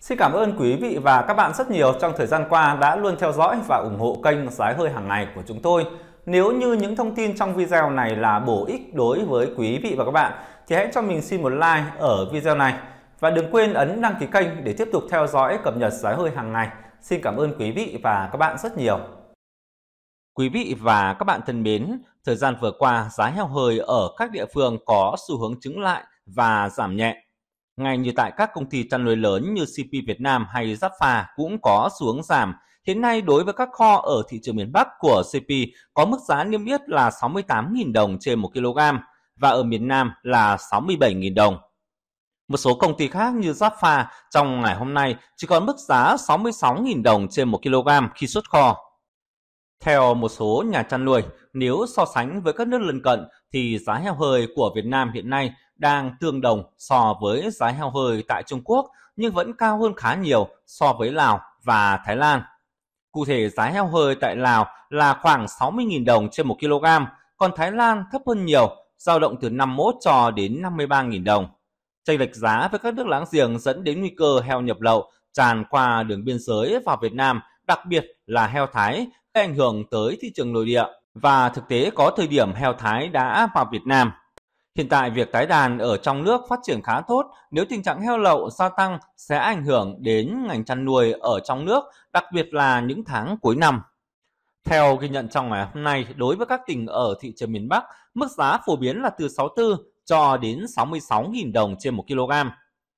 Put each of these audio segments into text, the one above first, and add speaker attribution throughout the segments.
Speaker 1: Xin cảm ơn quý vị và các bạn rất nhiều trong thời gian qua đã luôn theo dõi và ủng hộ kênh Giá hơi hàng ngày của chúng tôi. Nếu như những thông tin trong video này là bổ ích đối với quý vị và các bạn thì hãy cho mình xin một like ở video này và đừng quên ấn đăng ký kênh để tiếp tục theo dõi cập nhật giá hơi hàng ngày. Xin cảm ơn quý vị và các bạn rất nhiều. Quý vị và các bạn thân mến, thời gian vừa qua giá heo hơi ở các địa phương có xu hướng chứng lại và giảm nhẹ. Ngay như tại các công ty chăn nuôi lớn như CP Việt Nam hay Giapfa cũng có xuống giảm. Hiện nay đối với các kho ở thị trường miền Bắc của CP có mức giá niêm yết là 68.000 đồng trên 1 kg và ở miền Nam là 67.000 đồng. Một số công ty khác như Giapfa trong ngày hôm nay chỉ còn mức giá 66.000 đồng trên 1 kg khi xuất kho. Theo một số nhà chăn nuôi, nếu so sánh với các nước lân cận thì giá heo hơi của Việt Nam hiện nay đang tương đồng so với giá heo hơi tại Trung Quốc nhưng vẫn cao hơn khá nhiều so với Lào và Thái Lan. Cụ thể giá heo hơi tại Lào là khoảng 60.000 đồng trên 1 kg, còn Thái Lan thấp hơn nhiều, dao động từ 51 cho đến 53.000 đồng. Chênh lệch giá với các nước láng giềng dẫn đến nguy cơ heo nhập lậu tràn qua đường biên giới vào Việt Nam, đặc biệt là heo Thái, gây ảnh hưởng tới thị trường nội địa và thực tế có thời điểm heo Thái đã vào Việt Nam. Hiện tại việc tái đàn ở trong nước phát triển khá tốt, nếu tình trạng heo lậu gia tăng sẽ ảnh hưởng đến ngành chăn nuôi ở trong nước, đặc biệt là những tháng cuối năm. Theo ghi nhận trong ngày hôm nay, đối với các tỉnh ở thị trường miền Bắc, mức giá phổ biến là từ 64 cho đến 66.000 đồng trên 1 kg.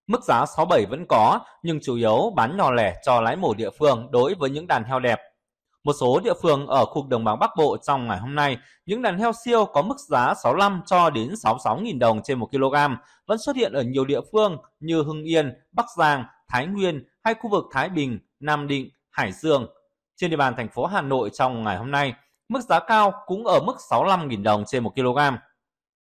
Speaker 1: Mức giá 67 vẫn có, nhưng chủ yếu bán nhỏ lẻ cho lái mổ địa phương đối với những đàn heo đẹp. Một số địa phương ở khu đồng bằng Bắc Bộ trong ngày hôm nay, những đàn heo siêu có mức giá 65 cho đến 66.000 đồng trên 1 kg vẫn xuất hiện ở nhiều địa phương như Hưng Yên, Bắc Giang, Thái Nguyên hay khu vực Thái Bình, Nam Định, Hải Dương. Trên địa bàn thành phố Hà Nội trong ngày hôm nay, mức giá cao cũng ở mức 65.000 đồng trên 1 kg.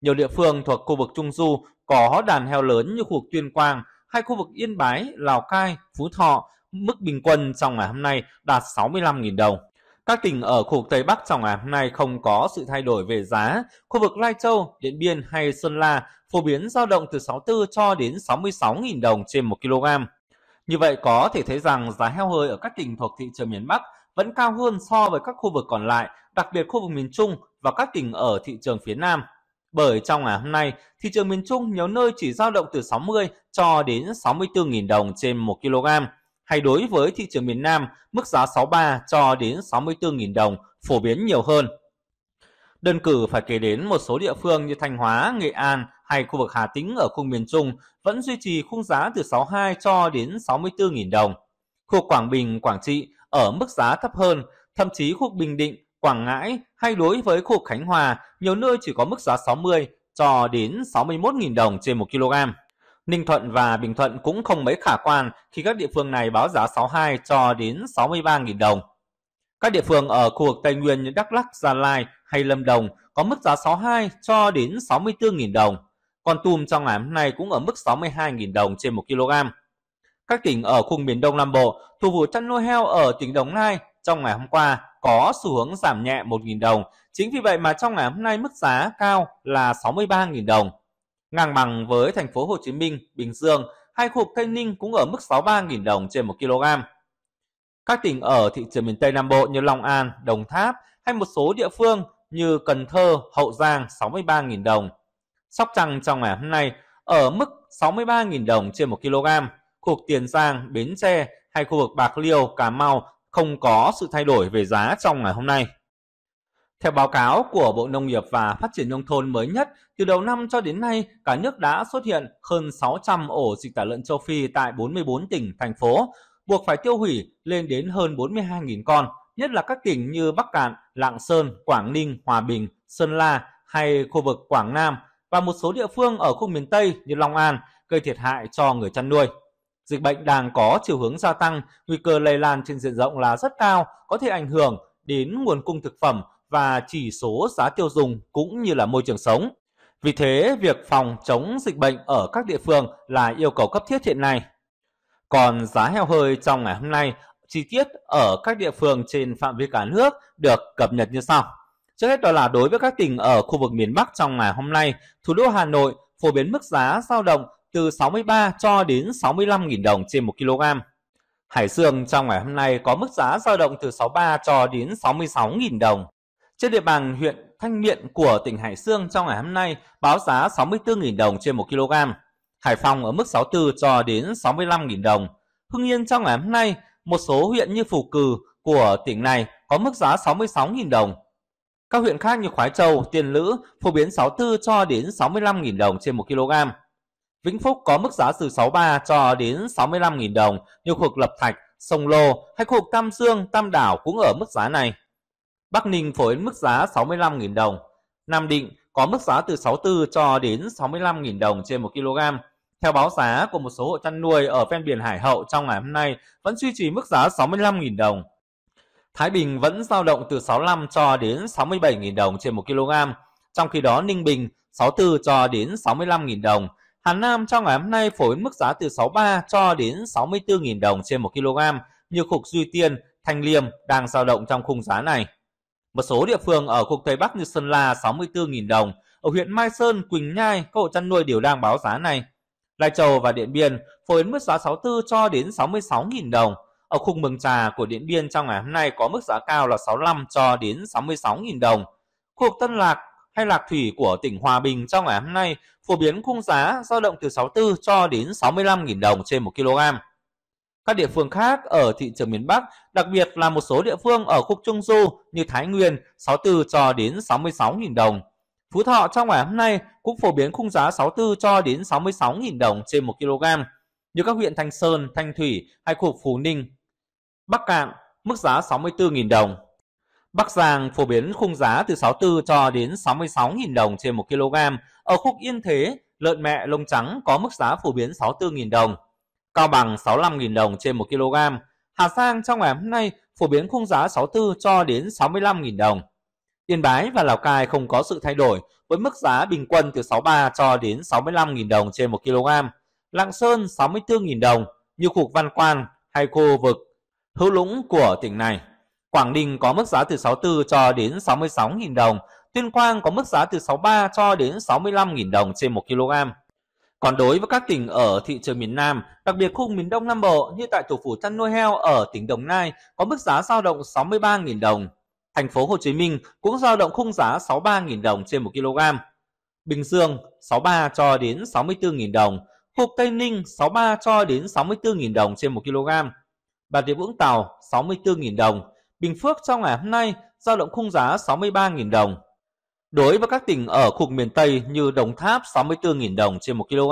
Speaker 1: Nhiều địa phương thuộc khu vực Trung Du có đàn heo lớn như khu vực Tuyên Quang hay khu vực Yên Bái, Lào Cai, Phú Thọ mức bình quân trong ngày hôm nay đạt 65.000 đồng. Các tỉnh ở khu vực Tây Bắc trong ngày hôm nay không có sự thay đổi về giá. Khu vực Lai Châu, Điện Biên hay Sơn La phổ biến dao động từ 64 cho đến 66.000 đồng trên 1 kg. Như vậy có thể thấy rằng giá heo hơi ở các tỉnh thuộc thị trường miền Bắc vẫn cao hơn so với các khu vực còn lại, đặc biệt khu vực miền Trung và các tỉnh ở thị trường phía Nam. Bởi trong ngày hôm nay, thị trường miền Trung nhiều nơi chỉ dao động từ 60 cho đến 64.000 đồng trên 1 kg hay đối với thị trường miền Nam, mức giá 63 cho đến 64.000 đồng phổ biến nhiều hơn. Đơn cử phải kể đến một số địa phương như Thanh Hóa, Nghệ An hay khu vực Hà Tĩnh ở khu miền Trung vẫn duy trì khung giá từ 62 cho đến 64.000 đồng. Khu Quảng Bình, Quảng Trị ở mức giá thấp hơn, thậm chí khu Bình Định, Quảng Ngãi hay đối với khu Khánh Hòa, nhiều nơi chỉ có mức giá 60 cho đến 61.000 đồng trên 1 kg. Ninh Thuận và Bình Thuận cũng không mấy khả quan khi các địa phương này báo giá 62 cho đến 63.000 đồng. Các địa phương ở khu vực Tây Nguyên như Đắk Lắk, Gia Lai hay Lâm Đồng có mức giá 62 cho đến 64.000 đồng. Còn Tum trong ngày hôm nay cũng ở mức 62.000 đồng trên 1 kg. Các tỉnh ở khu miền Đông Nam Bộ, thu vụ chăn nuôi heo ở tỉnh Đồng Nai trong ngày hôm qua có xu hướng giảm nhẹ 1.000 đồng. Chính vì vậy mà trong ngày hôm nay mức giá cao là 63.000 đồng. Ngang bằng với thành phố Hồ Chí Minh, Bình Dương, hai khu vực Tây Ninh cũng ở mức 63.000 đồng trên 1 kg. Các tỉnh ở thị trường miền Tây Nam Bộ như Long An, Đồng Tháp hay một số địa phương như Cần Thơ, Hậu Giang 63.000 đồng. Sóc Trăng trong ngày hôm nay ở mức 63.000 đồng trên 1 kg. Khu vực Tiền Giang, Bến Tre hay khu vực Bạc Liêu, Cà Mau không có sự thay đổi về giá trong ngày hôm nay. Theo báo cáo của Bộ Nông nghiệp và Phát triển Nông thôn mới nhất, từ đầu năm cho đến nay, cả nước đã xuất hiện hơn 600 ổ dịch tả lợn châu Phi tại 44 tỉnh, thành phố, buộc phải tiêu hủy lên đến hơn 42.000 con, nhất là các tỉnh như Bắc Cạn, Lạng Sơn, Quảng Ninh, Hòa Bình, Sơn La hay khu vực Quảng Nam và một số địa phương ở khu miền Tây như Long An gây thiệt hại cho người chăn nuôi. Dịch bệnh đang có chiều hướng gia tăng, nguy cơ lây lan trên diện rộng là rất cao, có thể ảnh hưởng đến nguồn cung thực phẩm và chỉ số giá tiêu dùng cũng như là môi trường sống. Vì thế, việc phòng chống dịch bệnh ở các địa phương là yêu cầu cấp thiết hiện nay. Còn giá heo hơi trong ngày hôm nay, chi tiết ở các địa phương trên phạm vi cả nước được cập nhật như sau. Trước hết đó là đối với các tỉnh ở khu vực miền Bắc trong ngày hôm nay, thủ đô Hà Nội phổ biến mức giá dao động từ 63 cho đến 65.000 đồng trên 1 kg. Hải Dương trong ngày hôm nay có mức giá dao động từ 63 cho đến 66.000 đồng trên địa bàn huyện Thanh Miện của tỉnh Hải Dương trong ngày hôm nay báo giá 64.000 đồng trên 1 kg. Hải Phòng ở mức 64 cho đến 65.000 đồng. Hưng Yên trong ngày hôm nay, một số huyện như Phù Cừ của tỉnh này có mức giá 66.000 đồng. Các huyện khác như Khoái Châu, Tiền Lữ phổ biến 64 cho đến 65.000 đồng trên 1 kg. Vĩnh Phúc có mức giá từ 63 cho đến 65.000 đồng, nhiều khu vực Lập Thạch, Sông Lô hay khu vực Tam Dương, Tam Đảo cũng ở mức giá này. Bắc Ninh phổ biến mức giá 65.000 đồng. Nam Định có mức giá từ 64 cho đến 65.000 đồng trên 1 kg. Theo báo giá của một số hộ chăn nuôi ở ven biển Hải Hậu trong ngày hôm nay vẫn duy trì mức giá 65.000 đồng. Thái Bình vẫn dao động từ 65 cho đến 67.000 đồng trên 1 kg. Trong khi đó Ninh Bình 64 cho đến 65.000 đồng. Hà Nam trong ngày hôm nay phổ biến mức giá từ 63 cho đến 64.000 đồng trên 1 kg. Nhiều khúc Duy Tiên, Thanh Liêm đang dao động trong khung giá này. Một số địa phương ở khu Tây Bắc như Sơn La 64.000 đồng, ở huyện Mai Sơn, Quỳnh Nhai, các hộ chăn nuôi đều đang báo giá này. Lai Châu và Điện Biên phổ biến mức giá 64 cho đến 66.000 đồng. Ở khung mường trà của Điện Biên trong ngày hôm nay có mức giá cao là 65 cho đến 66.000 đồng. Khu Tân Lạc hay Lạc Thủy của tỉnh Hòa Bình trong ngày hôm nay phổ biến khung giá dao động từ 64 cho đến 65.000 đồng trên 1 kg. Các địa phương khác ở thị trường miền Bắc, đặc biệt là một số địa phương ở khu Trung Du như Thái Nguyên 64 cho đến 66.000 đồng. Phú Thọ trong ngày hôm nay cũng phổ biến khung giá 64 cho đến 66.000 đồng trên 1 kg. Như các huyện Thanh Sơn, Thanh Thủy hay khu Phú Ninh, Bắc Cạn mức giá 64.000 đồng. Bắc Giang phổ biến khung giá từ 64 cho đến 66.000 đồng trên 1 kg. Ở khúc Yên Thế, lợn mẹ lông trắng có mức giá phổ biến 64.000 đồng. Cao bằng 65.000 đồng trên 1 kg. Hà Giang trong ngày hôm nay phổ biến khung giá 64 cho đến 65.000 đồng. Yên Bái và Lào Cai không có sự thay đổi với mức giá bình quân từ 63 cho đến 65.000 đồng trên 1 kg. Lạng Sơn 64.000 đồng như khu Văn Quan hay khu vực hữu lũng của tỉnh này. Quảng Ninh có mức giá từ 64 cho đến 66.000 đồng. Tuyên Quang có mức giá từ 63 cho đến 65.000 đồng trên 1 kg. Còn đối với các tỉnh ở thị trường miền Nam, đặc biệt khu miền Đông Nam Bộ như tại thủ phủ chăn nuôi heo ở tỉnh Đồng Nai có mức giá dao động 63.000 đồng. Thành phố Hồ Chí Minh cũng dao động khung giá 63.000 đồng trên 1 kg. Bình Dương 63 cho đến 64.000 đồng, khu Tây Ninh 63 cho đến 64.000 đồng trên 1 kg. Bà Rịa Vũng Tàu 64.000 đồng, Bình Phước trong ngày hôm nay dao động khung giá 63.000 đồng. Đối với các tỉnh ở khu vực miền Tây như Đồng Tháp 64.000 đồng trên 1 kg,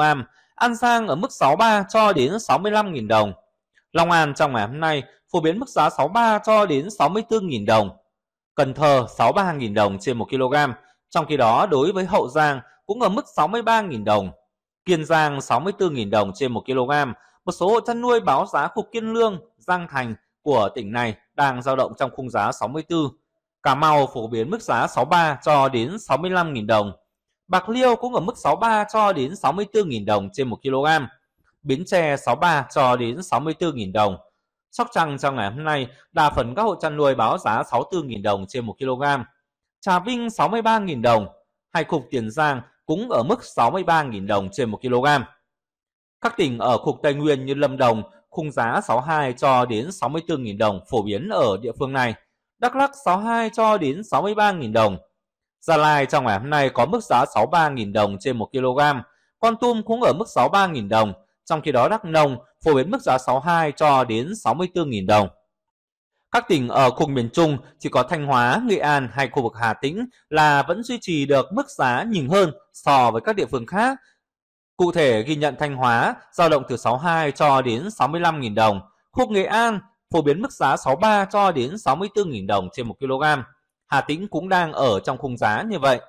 Speaker 1: An Giang ở mức 63 cho đến 65.000 đồng. Long An trong ngày hôm nay phổ biến mức giá 63 cho đến 64.000 đồng. Cần Thơ 63.000 đồng trên 1 kg, trong khi đó đối với Hậu Giang cũng ở mức 63.000 đồng. Kiên Giang 64.000 đồng trên 1 kg. Một số hộ chăn nuôi báo giá khu Kiên Lương, Giang Thành của tỉnh này đang dao động trong khung giá 64 Cà Mau phổ biến mức giá 63 cho đến 65.000 đồng. Bạc Liêu cũng ở mức 63 cho đến 64.000 đồng trên 1 kg. Bến Tre 63 cho đến 64.000 đồng. Sóc Trăng trong ngày hôm nay, đa phần các hộ chăn nuôi báo giá 64.000 đồng trên 1 kg. Trà Vinh 63.000 đồng. Hai cục Tiền Giang cũng ở mức 63.000 đồng trên 1 kg. Các tỉnh ở khu Tây Nguyên như Lâm Đồng, khung giá 62 cho đến 64.000 đồng phổ biến ở địa phương này. Đắk Lắk 62 cho đến 63.000 đồng. Gia Lai trong ngày hôm nay có mức giá 63.000 đồng trên 1 kg, Con Tum cũng ở mức 63.000 đồng, trong khi đó Đắk Nông phổ biến mức giá 62 cho đến 64.000 đồng. Các tỉnh ở khu miền Trung chỉ có Thanh Hóa, Nghệ An hay khu vực Hà Tĩnh là vẫn duy trì được mức giá nhìn hơn so với các địa phương khác. Cụ thể ghi nhận Thanh Hóa dao động từ 62 cho đến 65.000 đồng, khu Nghệ An phổ biến mức giá 63 cho đến 64.000 đồng trên 1 kg. Hà Tĩnh cũng đang ở trong khung giá như vậy.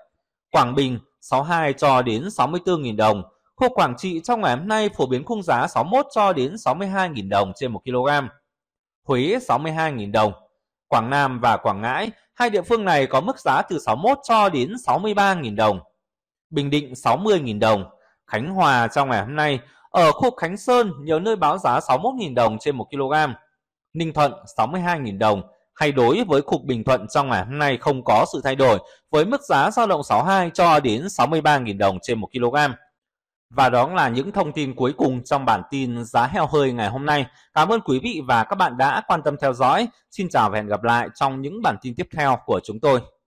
Speaker 1: Quảng Bình 62 cho đến 64.000 đồng. Khu Quảng Trị trong ngày hôm nay phổ biến khung giá 61 cho đến 62.000 đồng trên 1 kg. Huế 62.000 đồng. Quảng Nam và Quảng Ngãi, hai địa phương này có mức giá từ 61 cho đến 63.000 đồng. Bình Định 60.000 đồng. Khánh Hòa trong ngày hôm nay, ở khu Khánh Sơn, nhiều nơi báo giá 61.000 đồng trên 1 kg. Ninh Thuận 62.000 đồng. Hay đối với cục Bình Thuận trong ngày hôm nay không có sự thay đổi với mức giá dao động 62 cho đến 63.000 đồng trên 1 kg. Và đó là những thông tin cuối cùng trong bản tin giá heo hơi ngày hôm nay. Cảm ơn quý vị và các bạn đã quan tâm theo dõi. Xin chào và hẹn gặp lại trong những bản tin tiếp theo của chúng tôi.